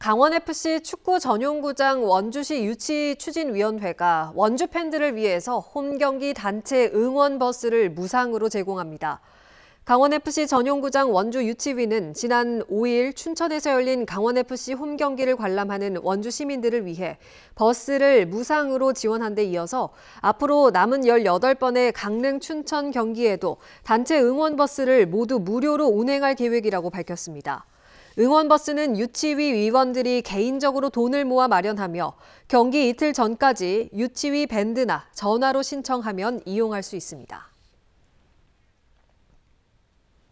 강원FC 축구 전용구장 원주시 유치 추진위원회가 원주 팬들을 위해서 홈경기 단체 응원버스를 무상으로 제공합니다. 강원FC 전용구장 원주 유치위는 지난 5일 춘천에서 열린 강원FC 홈경기를 관람하는 원주 시민들을 위해 버스를 무상으로 지원한 데 이어서 앞으로 남은 18번의 강릉 춘천 경기에도 단체 응원버스를 모두 무료로 운행할 계획이라고 밝혔습니다. 응원버스는 유치위 위원들이 개인적으로 돈을 모아 마련하며 경기 이틀 전까지 유치위 밴드나 전화로 신청하면 이용할 수 있습니다.